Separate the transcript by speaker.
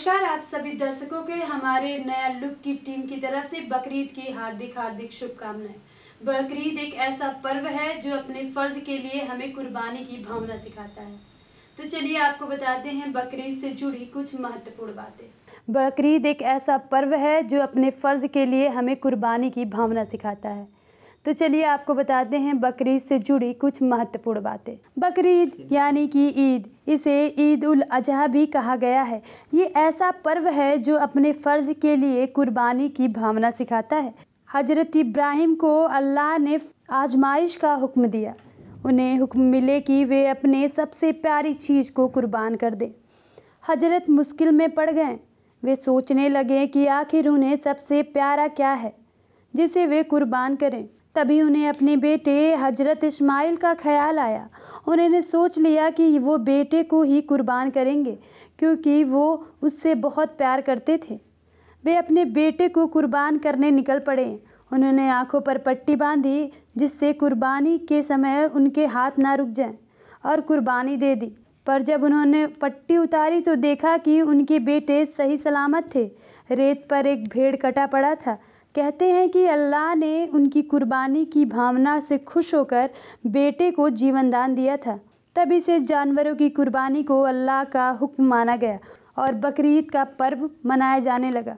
Speaker 1: नमस्कार आप सभी दर्शकों के हमारे नया लुक की टीम की तरफ से बकरीद की हार्दिक हार्दिक शुभकामनाएं बकरीद एक ऐसा पर्व है जो अपने फ़र्ज के लिए हमें कुर्बानी की भावना सिखाता है तो चलिए आपको बताते हैं बकरीद से जुड़ी कुछ महत्वपूर्ण बातें बकरीद एक ऐसा पर्व है जो अपने फ़र्ज के लिए हमें कुर्बानी की भावना सिखाता है तो चलिए आपको बताते हैं बकरीद से जुड़ी कुछ महत्वपूर्ण बातें बकरीद यानी कि ईद इसे ईद उल अजहा भी कहा गया है ये ऐसा पर्व है जो अपने फ़र्ज के लिए कुर्बानी की भावना सिखाता है हजरत इब्राहिम को अल्लाह ने आजमाइश का हुक्म दिया उन्हें हुक्म मिले कि वे अपने सबसे प्यारी चीज़ को कुर्बान कर दें हजरत मुश्किल में पड़ गए वे सोचने लगे कि आखिर उन्हें सबसे प्यारा क्या है जिसे वे कुर्बान करें तभी उन्हें अपने बेटे हजरत इस्माइल का ख्याल आया उन्होंने सोच लिया कि वो बेटे को ही कुर्बान करेंगे क्योंकि वो उससे बहुत प्यार करते थे वे अपने बेटे को कुर्बान करने निकल पड़े उन्होंने आंखों पर पट्टी बांधी जिससे कुर्बानी के समय उनके हाथ ना रुक जाएं और कुर्बानी दे दी पर जब उन्होंने पट्टी उतारी तो देखा कि उनके बेटे सही सलामत थे रेत पर एक भेड़ कटा पड़ा था कहते हैं कि अल्लाह ने उनकी कुर्बानी की भावना से खुश होकर बेटे को जीवन दान दिया था तब इसे जानवरों की कुर्बानी को अल्लाह का हुक्म माना गया और बकरीद का पर्व मनाया जाने लगा